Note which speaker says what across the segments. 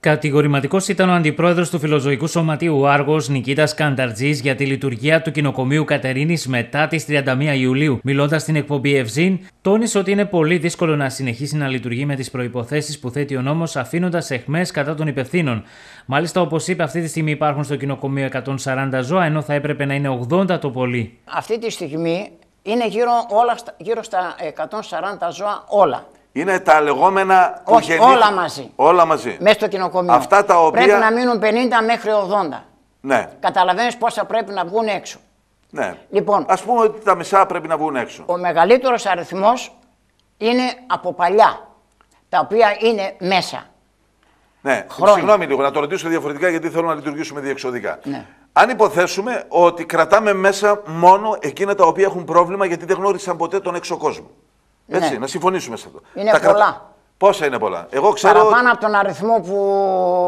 Speaker 1: Κατηγορηματικός ήταν ο αντιπρόεδρος του Φιλοζωικού Σωματείου Άργος Νικήτας Κανταρτζής για τη λειτουργία του κοινοκομείου Κατερίνης μετά τις 31 Ιουλίου. Μιλώντας στην εκπομπή Ευζήν, τόνισε ότι είναι πολύ δύσκολο να συνεχίσει να λειτουργεί με τις προποθέσει που θέτει ο νόμος, αφήνοντας εχμές κατά των υπευθύνων. Μάλιστα, όπως είπε, αυτή τη στιγμή υπάρχουν στο κοινοκομείο 140 ζώα, ενώ θα έπρεπε να είναι 80 το πολύ.
Speaker 2: Αυτή τη στιγμή είναι γύρω, όλα, γύρω στα 140 ζώα
Speaker 3: όλα. Είναι τα λεγόμενα Όχι, όλα μαζί. Όλα μαζί. Μέσα στο κοινοκομείο. Αυτά τα οποία... Πρέπει να
Speaker 2: μείνουν 50 μέχρι 80. Ναι. Καταλαβαίνεις πόσα πρέπει να βγουν
Speaker 3: έξω. Ναι. Λοιπόν, Ας πούμε ότι τα μισά πρέπει να βγουν έξω.
Speaker 2: Ο μεγαλύτερος αριθμός είναι από παλιά, τα οποία είναι μέσα.
Speaker 3: Ναι, Χρόνια. συγγνώμη λίγο, να το ρωτήσω διαφορετικά γιατί θέλω να λειτουργήσουμε διεξοδικά. Ναι. Αν υποθέσουμε ότι κρατάμε μέσα μόνο εκείνα τα οποία έχουν πρόβλημα γιατί δεν γνώρισαν ποτέ τον έξω κόσμο. Έτσι, ναι. να συμφωνήσουμε σε αυτό. Είναι πολλά. Πόσα είναι πολλά. Εγώ ξέρω. Παραπάνω
Speaker 2: από τον αριθμό που.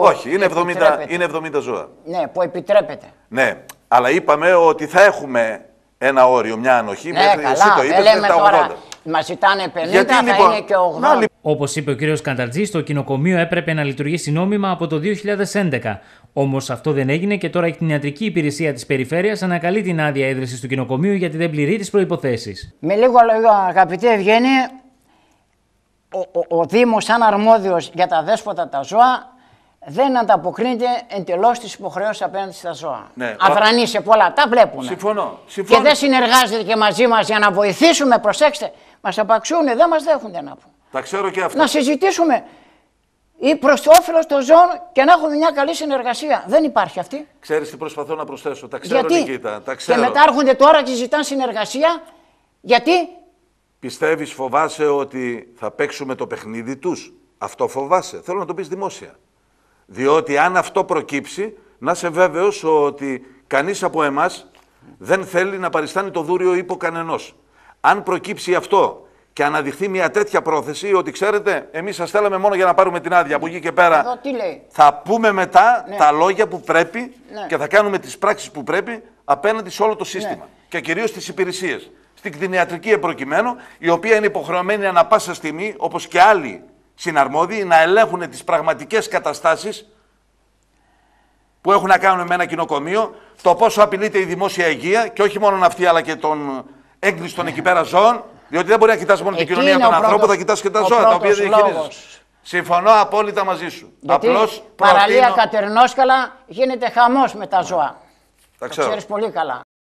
Speaker 2: Όχι, είναι 70, είναι 70 ζώα. Ναι, που επιτρέπεται.
Speaker 3: Ναι, αλλά είπαμε ότι θα έχουμε ένα όριο, μια ανοχή ναι, μέχρι καλά. εσύ το είπες, τα 80.
Speaker 2: Μας ζητάνε 50, θα λοιπόν- είναι και 80. Να,
Speaker 1: Όπως είπε ο κ. Κανταρτζής, το κοινοκομείο έπρεπε να λειτουργήσει νόμιμα από το 2011. Όμως αυτό δεν έγινε και τώρα η κτηνιατρική υπηρεσία της περιφέρειας ανακαλεί την άδεια ίδρυσης του κοινοκομείου γιατί δεν πληρεί τις προποθέσει.
Speaker 2: Με λίγο λόγια, αγαπητή Ευγένη, ο, ο, ο Δήμος, σαν αρμόδιος για τα δέσποτα τα ζώα, δεν ανταποκρίνεται εντελώς τι υποχρεώσεις απέναντι στα ζώα. Ναι, Αδρανεί σε πολλά. Τα βλέπουμε. Συμφωνώ, συμφωνώ. Και δεν συνεργάζεται και μαζί μας για να βοηθήσουμε. Προσέξτε, μας απαξούν, δεν μας δέχονται να πούμε.
Speaker 3: Τα ξέρω και αυτό. Να
Speaker 2: συζητήσουμε ή προς το όφελος των ζώων και να έχουμε μια καλή συνεργασία. Δεν υπάρχει αυτή.
Speaker 3: Ξέρεις τι προσπαθώ να προσθέσω. Τα ξέρω, γιατί... Νικήτα. Τα ξέρω. Και μετά έρχονται
Speaker 2: τώρα και ζητάνε συνεργασία.
Speaker 3: Γιατί. Πιστεύεις, φοβάσαι ότι θα παίξουμε το παιχνίδι τους. Αυτό φοβάσαι. Θέλω να το πεις δημόσια. Διότι αν αυτό προκύψει, να είσαι βέβαιος ότι κανείς από εμάς δεν θέλει να παριστάνει το δούριο ύπο κανενός. Αν προκύψει αυτό και αναδειχθεί μια τέτοια πρόθεση ότι ξέρετε, εμείς σας θέλαμε μόνο για να πάρουμε την άδεια. Από εκεί και πέρα θα πούμε μετά ναι. τα λόγια που πρέπει ναι. και θα κάνουμε τις πράξεις που πρέπει απέναντι σε όλο το ναι. σύστημα. Και κυρίως στι υπηρεσίες. Στην κτηνιατρική, προκειμένου, η οποία είναι υποχρεωμένη ανα πάσα στιγμή, όπως και άλλοι συναρμόδιοι να ελέγχουν τις πραγματικές καταστάσεις που έχουν να κάνουν με ένα κοινοκομείο, το πόσο απειλείται η δημόσια υγεία και όχι μόνο αυτή αλλά και των έγκλειστων εκεί πέρα ζώων, διότι δεν μπορεί να κοιτάς μόνο την κοινωνία των ανθρώπων, θα κοιτάς και τα ζώα τα οποία διαχειρίζεσαι. Συμφωνώ απόλυτα μαζί σου. Απλώ προτείνω...
Speaker 1: Παραλία
Speaker 2: Κατερνόσκαλα γίνεται χαμός με τα ζώα. Τα, τα ξέρεις πολύ καλά.